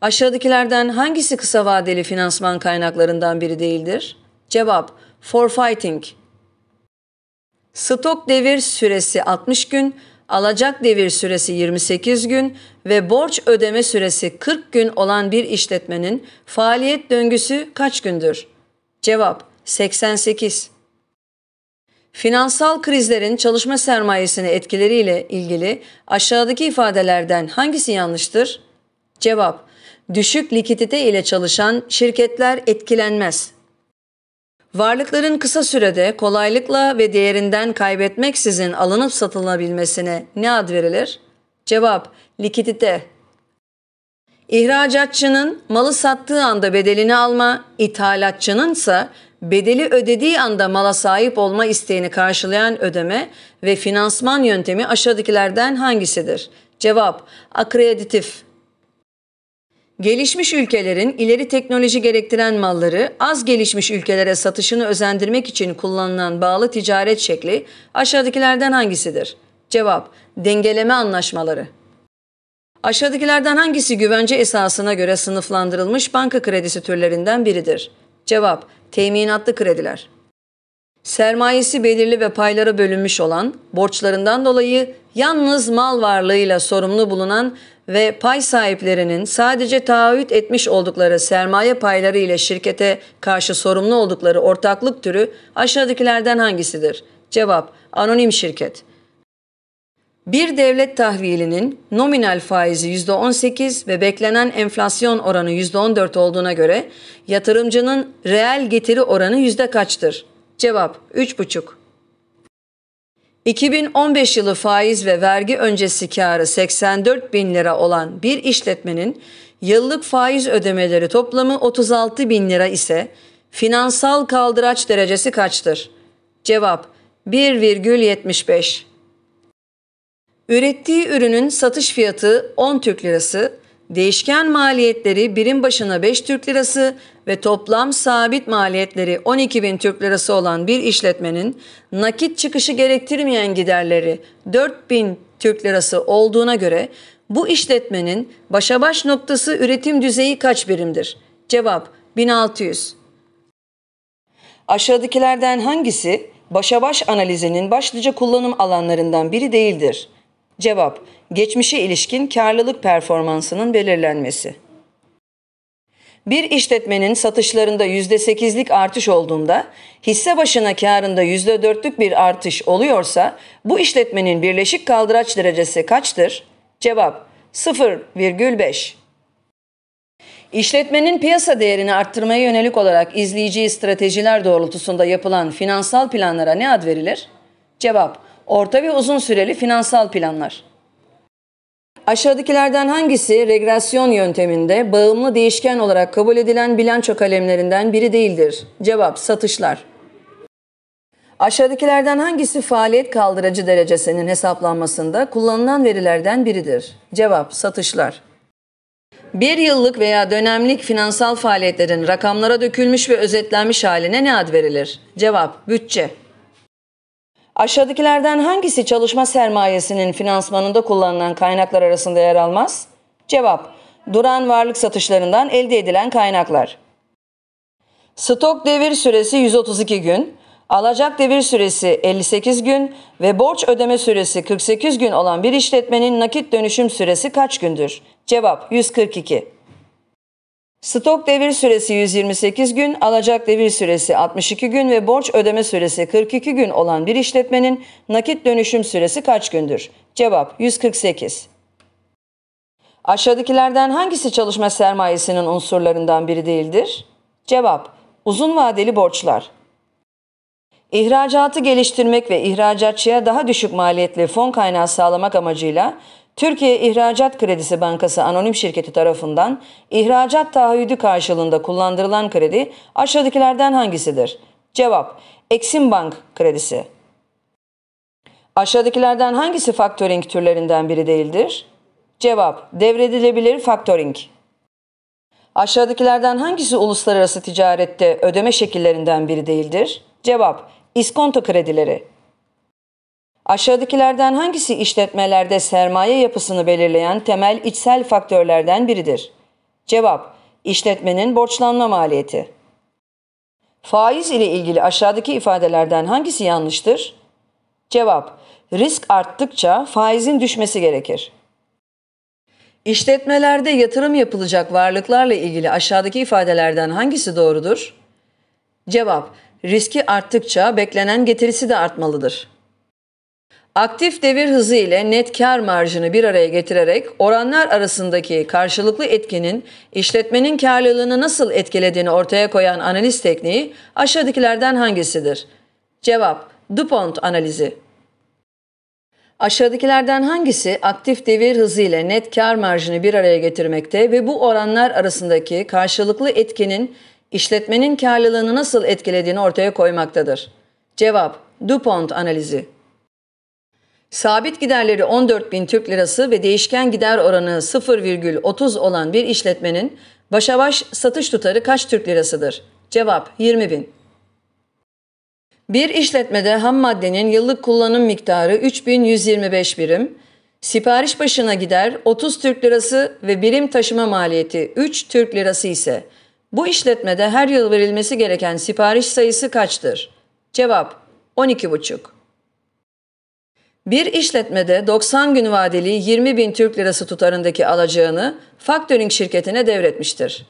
Aşağıdakilerden hangisi kısa vadeli finansman kaynaklarından biri değildir? Cevap Forfeiting Stok devir süresi 60 gün, alacak devir süresi 28 gün ve borç ödeme süresi 40 gün olan bir işletmenin faaliyet döngüsü kaç gündür? Cevap 88. Finansal krizlerin çalışma sermayesini etkileriyle ilgili aşağıdaki ifadelerden hangisi yanlıştır? Cevap düşük likidite ile çalışan şirketler etkilenmez. Varlıkların kısa sürede kolaylıkla ve değerinden kaybetmeksizin alınıp satılabilmesine ne ad verilir? Cevap likidite. İhracatçının malı sattığı anda bedelini alma, ithalatçının ise bedeli ödediği anda mala sahip olma isteğini karşılayan ödeme ve finansman yöntemi aşağıdakilerden hangisidir? Cevap akreditif. Gelişmiş ülkelerin ileri teknoloji gerektiren malları az gelişmiş ülkelere satışını özendirmek için kullanılan bağlı ticaret şekli aşağıdakilerden hangisidir? Cevap: Dengeleme anlaşmaları. Aşağıdakilerden hangisi güvence esasına göre sınıflandırılmış banka kredisi türlerinden biridir? Cevap: Teminatlı krediler. Sermayesi belirli ve paylara bölünmüş olan, borçlarından dolayı yalnız mal varlığıyla sorumlu bulunan ve pay sahiplerinin sadece taahhüt etmiş oldukları sermaye payları ile şirkete karşı sorumlu oldukları ortaklık türü aşağıdakilerden hangisidir? Cevap: Anonim şirket. Bir devlet tahvilinin nominal faizi %18 ve beklenen enflasyon oranı %14 olduğuna göre yatırımcının reel getiri oranı yüzde kaçtır? Cevap 3,5. 2015 yılı faiz ve vergi öncesi karı 84 bin lira olan bir işletmenin yıllık faiz ödemeleri toplamı 36 bin lira ise finansal kaldıraç derecesi kaçtır? Cevap 1,75. Ürettiği ürünün satış fiyatı 10 Türk Lirası, Değişken maliyetleri birim başına 5 Türk Lirası ve toplam sabit maliyetleri 12 bin Türk Lirası olan bir işletmenin nakit çıkışı gerektirmeyen giderleri 4 bin Türk Lirası olduğuna göre bu işletmenin başa baş noktası üretim düzeyi kaç birimdir? Cevap 1600. Aşağıdakilerden hangisi başa baş analizinin başlıca kullanım alanlarından biri değildir? Cevap: Geçmişe ilişkin karlılık performansının belirlenmesi. Bir işletmenin satışlarında %8'lik artış olduğunda hisse başına karında %4'lük bir artış oluyorsa bu işletmenin birleşik kaldıraç derecesi kaçtır? Cevap 0,5. İşletmenin piyasa değerini arttırmaya yönelik olarak izleyici stratejiler doğrultusunda yapılan finansal planlara ne ad verilir? Cevap orta ve uzun süreli finansal planlar. Aşağıdakilerden hangisi regresyon yönteminde bağımlı değişken olarak kabul edilen bilanço kalemlerinden biri değildir? Cevap satışlar. Aşağıdakilerden hangisi faaliyet kaldırıcı derecesinin hesaplanmasında kullanılan verilerden biridir? Cevap satışlar. Bir yıllık veya dönemlik finansal faaliyetlerin rakamlara dökülmüş ve özetlenmiş haline ne ad verilir? Cevap bütçe. Aşağıdakilerden hangisi çalışma sermayesinin finansmanında kullanılan kaynaklar arasında yer almaz? Cevap. Duran varlık satışlarından elde edilen kaynaklar. Stok devir süresi 132 gün, alacak devir süresi 58 gün ve borç ödeme süresi 48 gün olan bir işletmenin nakit dönüşüm süresi kaç gündür? Cevap 142. Stok devir süresi 128 gün, alacak devir süresi 62 gün ve borç ödeme süresi 42 gün olan bir işletmenin nakit dönüşüm süresi kaç gündür? Cevap 148. Aşağıdakilerden hangisi çalışma sermayesinin unsurlarından biri değildir? Cevap Uzun vadeli borçlar. İhracatı geliştirmek ve ihracatçıya daha düşük maliyetli fon kaynağı sağlamak amacıyla Türkiye İhracat Kredisi Bankası Anonim Şirketi tarafından ihracat taahhüdü karşılığında kullandırılan kredi aşağıdakilerden hangisidir? Cevap Eksim Bank kredisi. Aşağıdakilerden hangisi faktöring türlerinden biri değildir? Cevap devredilebilir faktöring. Aşağıdakilerden hangisi uluslararası ticarette ödeme şekillerinden biri değildir? Cevap iskonto kredileri. Aşağıdakilerden hangisi işletmelerde sermaye yapısını belirleyen temel içsel faktörlerden biridir? Cevap, işletmenin borçlanma maliyeti. Faiz ile ilgili aşağıdaki ifadelerden hangisi yanlıştır? Cevap, risk arttıkça faizin düşmesi gerekir. İşletmelerde yatırım yapılacak varlıklarla ilgili aşağıdaki ifadelerden hangisi doğrudur? Cevap, riski arttıkça beklenen getirisi de artmalıdır. Aktif devir hızı ile net kar marjını bir araya getirerek oranlar arasındaki karşılıklı etkinin işletmenin karlılığını nasıl etkilediğini ortaya koyan analiz tekniği aşağıdakilerden hangisidir? Cevap DuPont analizi. Aşağıdakilerden hangisi aktif devir hızı ile net kar marjını bir araya getirmekte ve bu oranlar arasındaki karşılıklı etkinin işletmenin karlılığını nasıl etkilediğini ortaya koymaktadır? Cevap DuPont analizi. Sabit giderleri 14 bin Türk lirası ve değişken gider oranı 0,30 olan bir işletmenin başa baş satış tutarı kaç Türk lirasıdır? Cevap 20 bin. Bir işletmede ham maddenin yıllık kullanım miktarı 3125 birim, sipariş başına gider 30 Türk lirası ve birim taşıma maliyeti 3 Türk lirası ise bu işletmede her yıl verilmesi gereken sipariş sayısı kaçtır? Cevap 12,5. Bir işletmede 90 gün vadeli 20 bin Türk lirası tutarındaki alacağını factoring şirketine devretmiştir.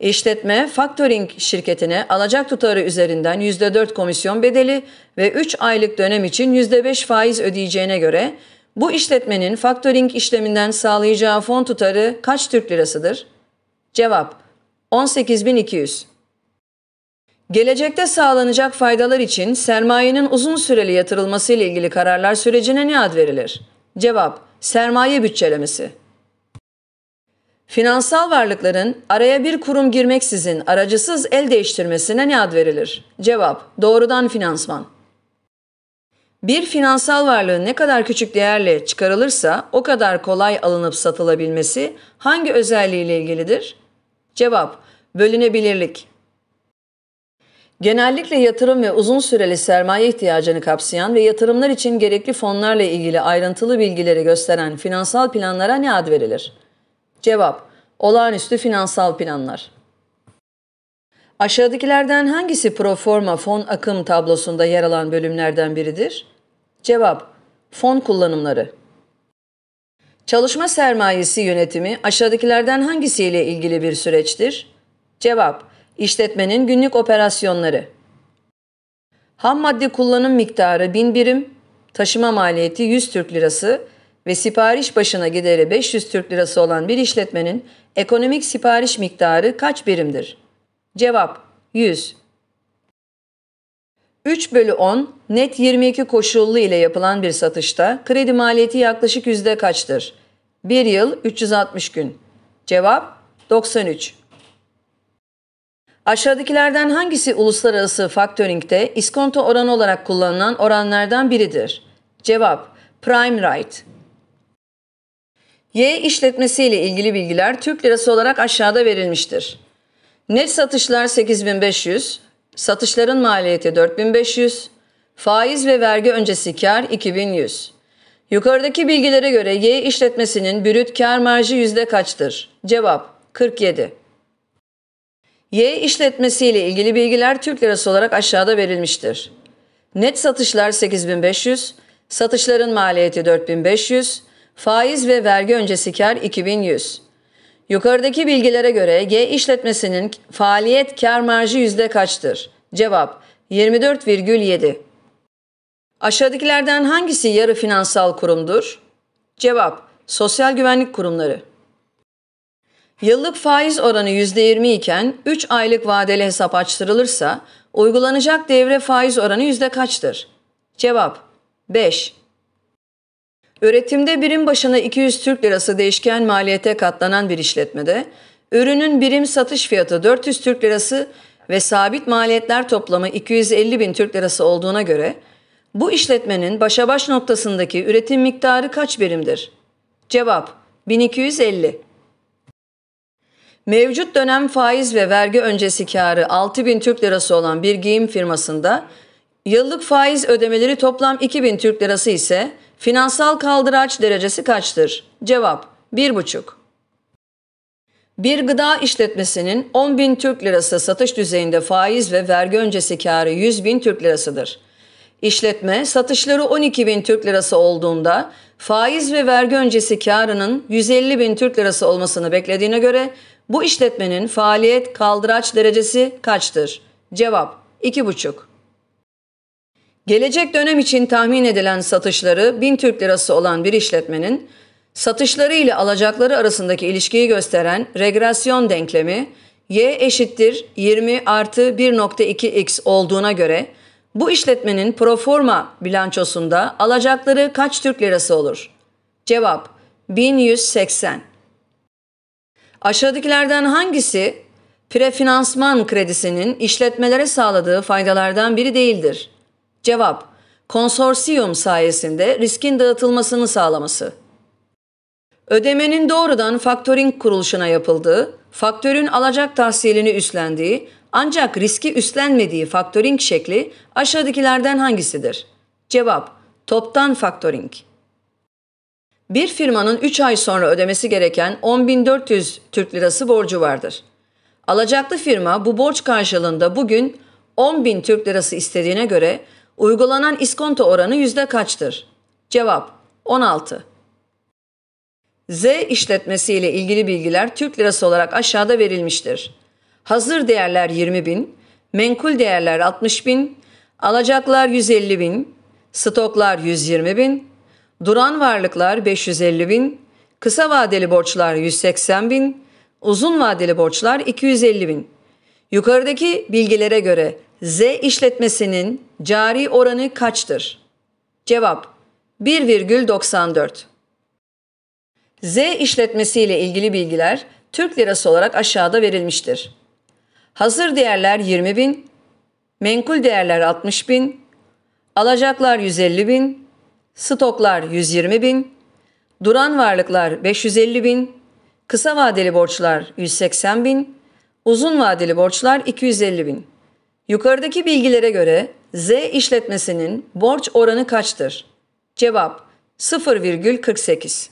İşletme factoring şirketine alacak tutarı üzerinden %4 komisyon bedeli ve 3 aylık dönem için %5 faiz ödeyeceğine göre bu işletmenin factoring işleminden sağlayacağı fon tutarı kaç Türk lirasıdır? Cevap 18200. Gelecekte sağlanacak faydalar için sermayenin uzun süreli yatırılması ile ilgili kararlar sürecine ne ad verilir? Cevap: Sermaye bütçelemesi. Finansal varlıkların araya bir kurum girmeksizin aracısız el değiştirmesine ne ad verilir? Cevap: Doğrudan finansman. Bir finansal varlığın ne kadar küçük değerle çıkarılırsa o kadar kolay alınıp satılabilmesi hangi özelliğiyle ilgilidir? Cevap: Bölünebilirlik. Genellikle yatırım ve uzun süreli sermaye ihtiyacını kapsayan ve yatırımlar için gerekli fonlarla ilgili ayrıntılı bilgileri gösteren finansal planlara ne ad verilir? Cevap: Olağanüstü finansal planlar. Aşağıdakilerden hangisi proforma fon akım tablosunda yer alan bölümlerden biridir? Cevap: Fon kullanımları. Çalışma sermayesi yönetimi aşağıdakilerden hangisiyle ilgili bir süreçtir? Cevap: İşletmenin günlük operasyonları. Ham madde kullanım miktarı 1000 birim, taşıma maliyeti 100 Türk lirası ve sipariş başına gideri 500 Türk lirası olan bir işletmenin ekonomik sipariş miktarı kaç birimdir? Cevap 100. 3 bölü 10 net 22 koşullu ile yapılan bir satışta kredi maliyeti yaklaşık yüzde kaçtır? 1 yıl 360 gün. Cevap 93. Aşağıdakilerden hangisi uluslararası faktöringde iskonto oranı olarak kullanılan oranlardan biridir? Cevap: Prime Rate. Y işletmesi ile ilgili bilgiler Türk lirası olarak aşağıda verilmiştir. Net satışlar 8500, satışların maliyeti 4500, faiz ve vergi öncesi kar 2100. Yukarıdaki bilgilere göre Y işletmesinin brüt kar marjı yüzde kaçtır? Cevap 47. Y işletmesiyle ilgili bilgiler Türk lirası olarak aşağıda verilmiştir. Net satışlar 8500, satışların maliyeti 4500, faiz ve vergi öncesi kar 2100. Yukarıdaki bilgilere göre G işletmesinin faaliyet kar marjı yüzde kaçtır? Cevap 24,7. Aşağıdakilerden hangisi yarı finansal kurumdur? Cevap Sosyal güvenlik kurumları. Yıllık faiz oranı %20 iken 3 aylık vadeli hesap açtırılırsa uygulanacak devre faiz oranı yüzde kaçtır? Cevap 5. Üretimde birim başına 200 Türk lirası değişken maliyete katlanan bir işletmede ürünün birim satış fiyatı 400 Türk lirası ve sabit maliyetler toplamı 250 bin Türk lirası olduğuna göre bu işletmenin başa baş noktasındaki üretim miktarı kaç birimdir? Cevap 1250. Mevcut dönem faiz ve vergi öncesi karı 6 bin Türk lirası olan bir giyim firmasında yıllık faiz ödemeleri toplam 2 bin Türk lirası ise finansal kaldıraç derecesi kaçtır? Cevap 1,5. Bir gıda işletmesinin 10 bin Türk lirası satış düzeyinde faiz ve vergi öncesi karı 100 bin Türk lirasıdır. İşletme satışları 12 bin Türk lirası olduğunda faiz ve vergi öncesi karının 150 bin Türk lirası olmasını beklediğine göre bu işletmenin faaliyet kaldıraç derecesi kaçtır? Cevap 2,5. Gelecek dönem için tahmin edilen satışları 1000 Türk lirası olan bir işletmenin satışları ile alacakları arasındaki ilişkiyi gösteren regresyon denklemi y eşittir 20 artı 1.2x olduğuna göre bu işletmenin proforma bilançosunda alacakları kaç Türk lirası olur? Cevap 1180. Aşağıdakilerden hangisi prefinansman kredisinin işletmelere sağladığı faydalardan biri değildir? Cevap: Konsorsiyum sayesinde riskin dağıtılmasını sağlaması. Ödemenin doğrudan faktöring kuruluşuna yapıldığı, faktörün alacak tahsilini üstlendiği ancak riski üstlenmediği faktöring şekli aşağıdakilerden hangisidir? Cevap: Toptan faktöring bir firmanın 3 ay sonra ödemesi gereken 10.400 Türk lirası borcu vardır. Alacaklı firma bu borç karşılığında bugün 10.000 Türk lirası istediğine göre uygulanan iskonto oranı yüzde kaçtır? Cevap 16. Z işletmesi ile ilgili bilgiler Türk lirası olarak aşağıda verilmiştir. Hazır değerler 20.000, menkul değerler 60.000, alacaklar 150.000, stoklar 120.000 duran varlıklar 550 bin, kısa vadeli borçlar 180 bin, uzun vadeli borçlar 250 bin. Yukarıdaki bilgilere göre Z işletmesinin cari oranı kaçtır? Cevap 1,94. Z işletmesi ile ilgili bilgiler Türk lirası olarak aşağıda verilmiştir. Hazır değerler 20 bin, menkul değerler 60 bin, alacaklar 150 bin, stoklar 120 bin, duran varlıklar 550 bin, kısa vadeli borçlar 180 bin, uzun vadeli borçlar 250 bin. Yukarıdaki bilgilere göre Z işletmesinin borç oranı kaçtır? Cevap 0,48.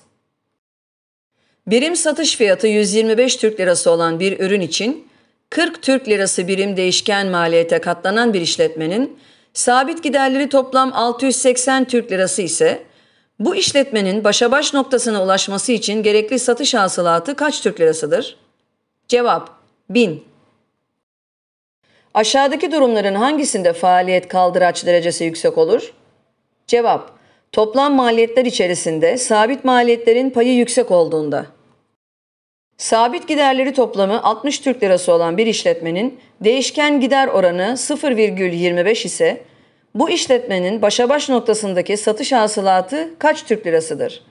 Birim satış fiyatı 125 Türk Lirası olan bir ürün için 40 Türk Lirası birim değişken maliyete katlanan bir işletmenin sabit giderleri toplam 680 Türk lirası ise bu işletmenin başa baş noktasına ulaşması için gerekli satış hasılatı kaç Türk lirasıdır? Cevap 1000. Aşağıdaki durumların hangisinde faaliyet kaldıraç derecesi yüksek olur? Cevap Toplam maliyetler içerisinde sabit maliyetlerin payı yüksek olduğunda. Sabit giderleri toplamı 60 Türk lirası olan bir işletmenin değişken gider oranı 0,25 ise bu işletmenin başa baş noktasındaki satış hasılatı kaç Türk lirasıdır?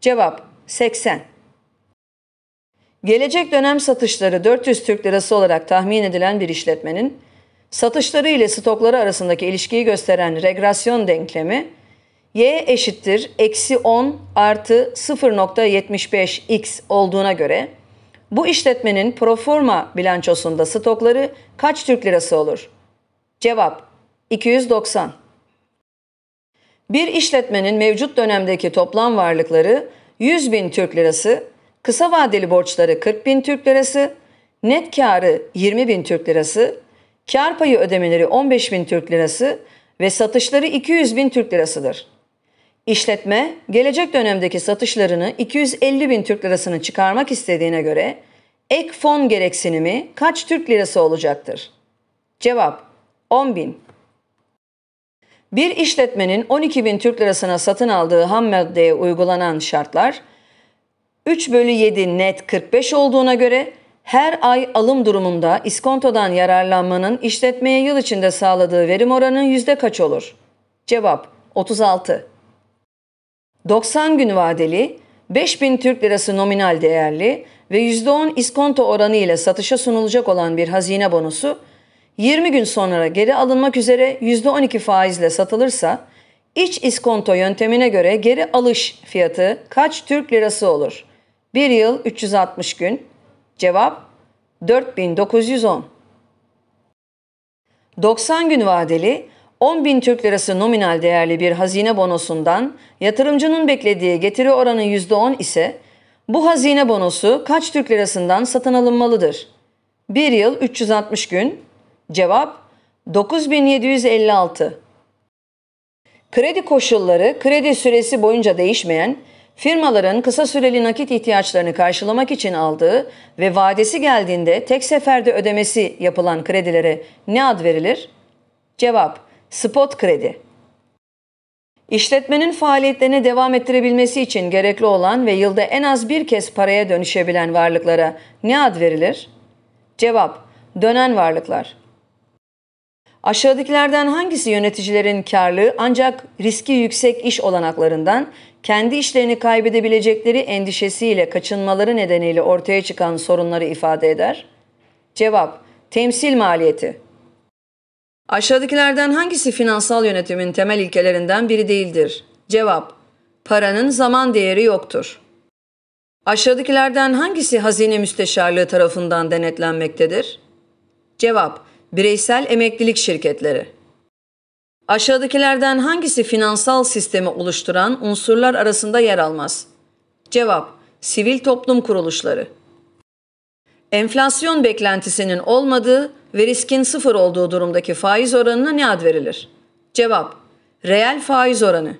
Cevap 80. Gelecek dönem satışları 400 Türk lirası olarak tahmin edilen bir işletmenin satışları ile stokları arasındaki ilişkiyi gösteren regresyon denklemi y eşittir eksi 10 artı 0.75x olduğuna göre bu işletmenin proforma bilançosunda stokları kaç Türk lirası olur? Cevap 290. Bir işletmenin mevcut dönemdeki toplam varlıkları 100 bin Türk lirası, kısa vadeli borçları 40 bin Türk lirası, net karı 20 bin Türk lirası, kar payı ödemeleri 15 bin Türk lirası ve satışları 200 bin Türk lirasıdır. İşletme, gelecek dönemdeki satışlarını 250 bin Türk lirasını çıkarmak istediğine göre ek fon gereksinimi kaç Türk lirası olacaktır? Cevap 10 bin. Bir işletmenin 12 bin Türk lirasına satın aldığı ham maddeye uygulanan şartlar 3 bölü 7 net 45 olduğuna göre her ay alım durumunda iskontodan yararlanmanın işletmeye yıl içinde sağladığı verim oranının yüzde kaç olur? Cevap 36. 90 gün vadeli, 5000 Türk lirası nominal değerli ve %10 iskonto oranı ile satışa sunulacak olan bir hazine bonosu 20 gün sonra geri alınmak üzere %12 faizle satılırsa iç iskonto yöntemine göre geri alış fiyatı kaç Türk lirası olur? 1 yıl 360 gün. Cevap 4910. 90 gün vadeli 10 bin Türk lirası nominal değerli bir hazine bonosundan yatırımcının beklediği getiri oranı %10 ise bu hazine bonosu kaç Türk lirasından satın alınmalıdır? 1 yıl 360 gün. Cevap 9756. Kredi koşulları kredi süresi boyunca değişmeyen, firmaların kısa süreli nakit ihtiyaçlarını karşılamak için aldığı ve vadesi geldiğinde tek seferde ödemesi yapılan kredilere ne ad verilir? Cevap Spot kredi. İşletmenin faaliyetlerine devam ettirebilmesi için gerekli olan ve yılda en az bir kez paraya dönüşebilen varlıklara ne ad verilir? Cevap: Dönen varlıklar. Aşağıdakilerden hangisi yöneticilerin karlı ancak riski yüksek iş olanaklarından kendi işlerini kaybedebilecekleri endişesiyle kaçınmaları nedeniyle ortaya çıkan sorunları ifade eder? Cevap: Temsil maliyeti. Aşağıdakilerden hangisi finansal yönetimin temel ilkelerinden biri değildir? Cevap: Paranın zaman değeri yoktur. Aşağıdakilerden hangisi hazine müsteşarlığı tarafından denetlenmektedir? Cevap: Bireysel emeklilik şirketleri. Aşağıdakilerden hangisi finansal sistemi oluşturan unsurlar arasında yer almaz? Cevap: Sivil toplum kuruluşları. Enflasyon beklentisinin olmadığı ve riskin sıfır olduğu durumdaki faiz oranına ne ad verilir? Cevap Reel faiz oranı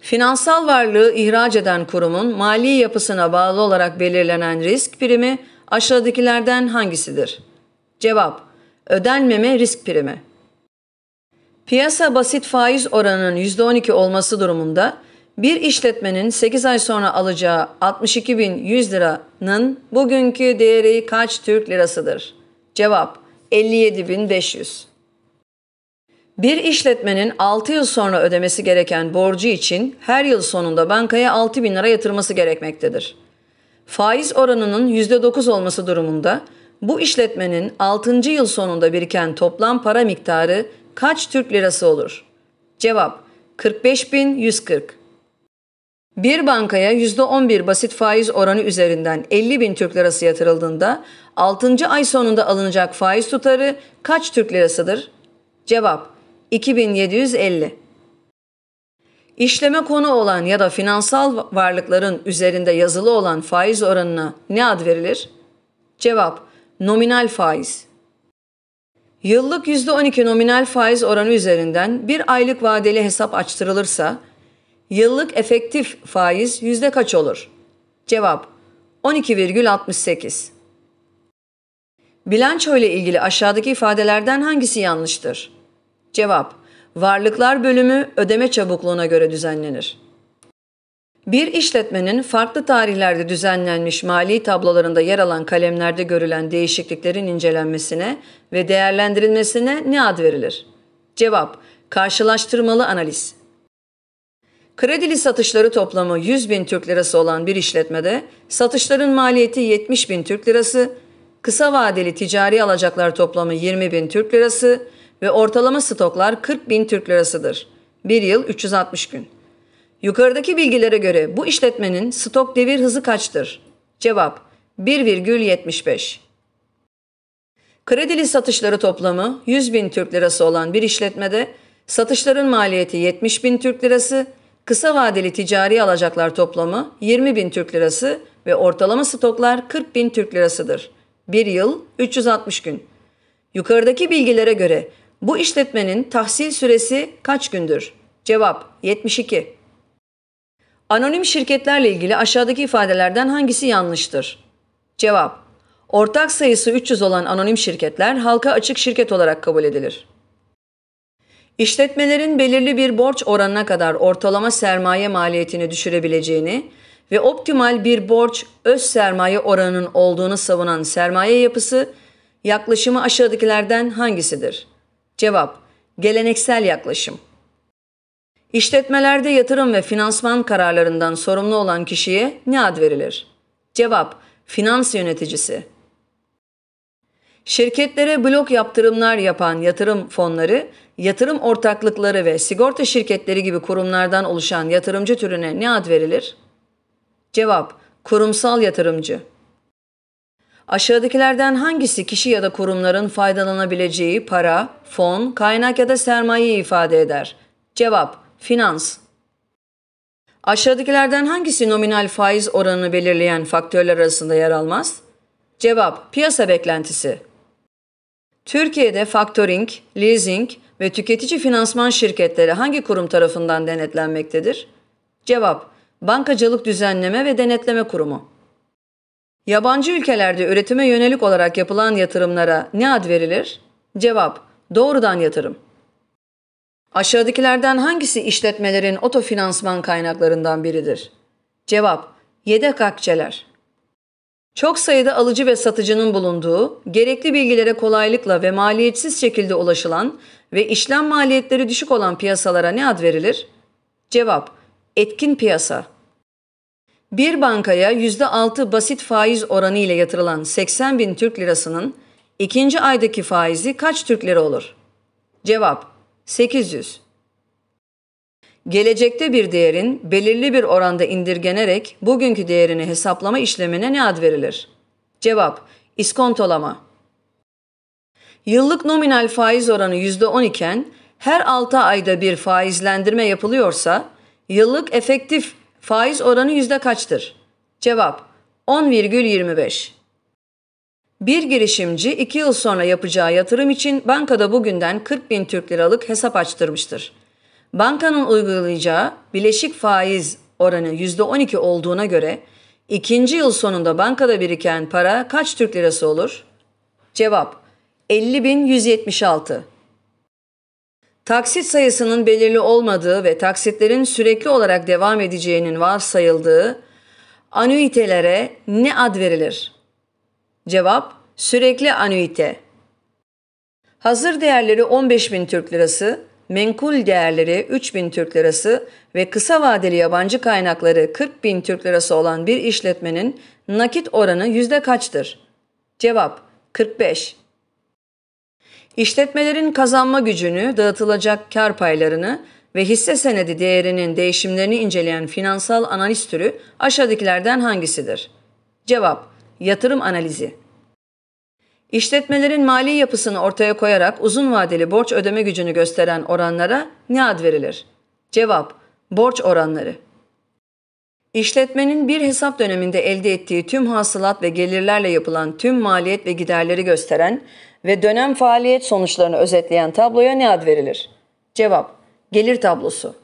Finansal varlığı ihraç eden kurumun mali yapısına bağlı olarak belirlenen risk primi aşağıdakilerden hangisidir? Cevap Ödenmeme risk primi Piyasa basit faiz oranının %12 olması durumunda bir işletmenin 8 ay sonra alacağı 62.100 liranın bugünkü değeri kaç Türk lirasıdır? Cevap 57.500. Bir işletmenin 6 yıl sonra ödemesi gereken borcu için her yıl sonunda bankaya 6.000 lira yatırması gerekmektedir. Faiz oranının %9 olması durumunda bu işletmenin 6. yıl sonunda biriken toplam para miktarı kaç Türk lirası olur? Cevap 45.140 bir bankaya %11 basit faiz oranı üzerinden 50 bin Türk lirası yatırıldığında 6. ay sonunda alınacak faiz tutarı kaç Türk lirasıdır? Cevap 2750. İşleme konu olan ya da finansal varlıkların üzerinde yazılı olan faiz oranına ne ad verilir? Cevap nominal faiz. Yıllık %12 nominal faiz oranı üzerinden bir aylık vadeli hesap açtırılırsa Yıllık efektif faiz yüzde kaç olur? Cevap 12,68. Bilanço ile ilgili aşağıdaki ifadelerden hangisi yanlıştır? Cevap Varlıklar bölümü ödeme çabukluğuna göre düzenlenir. Bir işletmenin farklı tarihlerde düzenlenmiş mali tablolarında yer alan kalemlerde görülen değişikliklerin incelenmesine ve değerlendirilmesine ne ad verilir? Cevap Karşılaştırmalı analiz. Kredili satışları toplamı 100 bin Türk lirası olan bir işletmede satışların maliyeti 70 bin Türk lirası, kısa vadeli ticari alacaklar toplamı 20 bin Türk lirası ve ortalama stoklar 40 bin Türk lirasıdır. Bir yıl 360 gün. Yukarıdaki bilgilere göre bu işletmenin stok devir hızı kaçtır? Cevap 1,75. Kredili satışları toplamı 100 bin Türk lirası olan bir işletmede satışların maliyeti 70 bin Türk lirası, Kısa vadeli ticari alacaklar toplamı 20 bin Türk lirası ve ortalama stoklar 40 bin Türk lirasıdır. Bir yıl 360 gün. Yukarıdaki bilgilere göre bu işletmenin tahsil süresi kaç gündür? Cevap 72. Anonim şirketlerle ilgili aşağıdaki ifadelerden hangisi yanlıştır? Cevap Ortak sayısı 300 olan anonim şirketler halka açık şirket olarak kabul edilir. İşletmelerin belirli bir borç oranına kadar ortalama sermaye maliyetini düşürebileceğini ve optimal bir borç öz sermaye oranının olduğunu savunan sermaye yapısı yaklaşımı aşağıdakilerden hangisidir? Cevap: Geleneksel yaklaşım. İşletmelerde yatırım ve finansman kararlarından sorumlu olan kişiye ne ad verilir? Cevap: Finans yöneticisi. Şirketlere blok yaptırımlar yapan yatırım fonları, yatırım ortaklıkları ve sigorta şirketleri gibi kurumlardan oluşan yatırımcı türüne ne ad verilir? Cevap: Kurumsal yatırımcı. Aşağıdakilerden hangisi kişi ya da kurumların faydalanabileceği para, fon, kaynak ya da sermayeyi ifade eder? Cevap: Finans. Aşağıdakilerden hangisi nominal faiz oranını belirleyen faktörler arasında yer almaz? Cevap: Piyasa beklentisi. Türkiye'de faktoring, leasing ve tüketici finansman şirketleri hangi kurum tarafından denetlenmektedir? Cevap: Bankacılık Düzenleme ve Denetleme Kurumu. Yabancı ülkelerde üretime yönelik olarak yapılan yatırımlara ne ad verilir? Cevap: Doğrudan yatırım. Aşağıdakilerden hangisi işletmelerin otofinansman kaynaklarından biridir? Cevap: Yedek akçeler. Çok sayıda alıcı ve satıcının bulunduğu, gerekli bilgilere kolaylıkla ve maliyetsiz şekilde ulaşılan ve işlem maliyetleri düşük olan piyasalara ne ad verilir? Cevap: Etkin piyasa. Bir bankaya %6 basit faiz oranı ile yatırılan 80 bin Türk lirasının ikinci aydaki faizi kaç Türk lira olur? Cevap 800 gelecekte bir değerin belirli bir oranda indirgenerek bugünkü değerini hesaplama işlemine ne ad verilir? Cevap, İskontolama. Yıllık nominal faiz oranı %10 iken her 6 ayda bir faizlendirme yapılıyorsa yıllık efektif faiz oranı yüzde kaçtır? Cevap 10,25. Bir girişimci 2 yıl sonra yapacağı yatırım için bankada bugünden 40 bin Türk liralık hesap açtırmıştır. Bankanın uygulayacağı bileşik faiz oranı %12 olduğuna göre ikinci yıl sonunda bankada biriken para kaç Türk lirası olur? Cevap 50.176 Taksit sayısının belirli olmadığı ve taksitlerin sürekli olarak devam edeceğinin varsayıldığı anüitelere ne ad verilir? Cevap sürekli anüite. Hazır değerleri 15.000 Türk lirası, menkul değerleri 3 bin Türk lirası ve kısa vadeli yabancı kaynakları 40 bin Türk lirası olan bir işletmenin nakit oranı yüzde kaçtır? Cevap 45. İşletmelerin kazanma gücünü, dağıtılacak kar paylarını ve hisse senedi değerinin değişimlerini inceleyen finansal analiz türü aşağıdakilerden hangisidir? Cevap Yatırım analizi İşletmelerin mali yapısını ortaya koyarak uzun vadeli borç ödeme gücünü gösteren oranlara ne ad verilir? Cevap, borç oranları. İşletmenin bir hesap döneminde elde ettiği tüm hasılat ve gelirlerle yapılan tüm maliyet ve giderleri gösteren ve dönem faaliyet sonuçlarını özetleyen tabloya ne ad verilir? Cevap, gelir tablosu.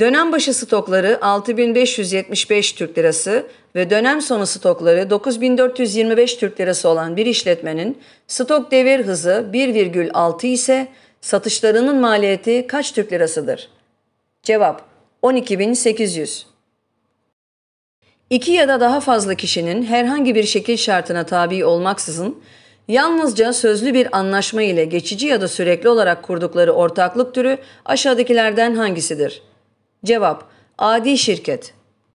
Dönem başı stokları 6575 Türk Lirası, ve dönem sonu stokları 9425 Türk Lirası olan bir işletmenin stok devir hızı 1,6 ise satışlarının maliyeti kaç Türk Lirasıdır? Cevap 12800. İki ya da daha fazla kişinin herhangi bir şekil şartına tabi olmaksızın yalnızca sözlü bir anlaşma ile geçici ya da sürekli olarak kurdukları ortaklık türü aşağıdakilerden hangisidir? Cevap Adi şirket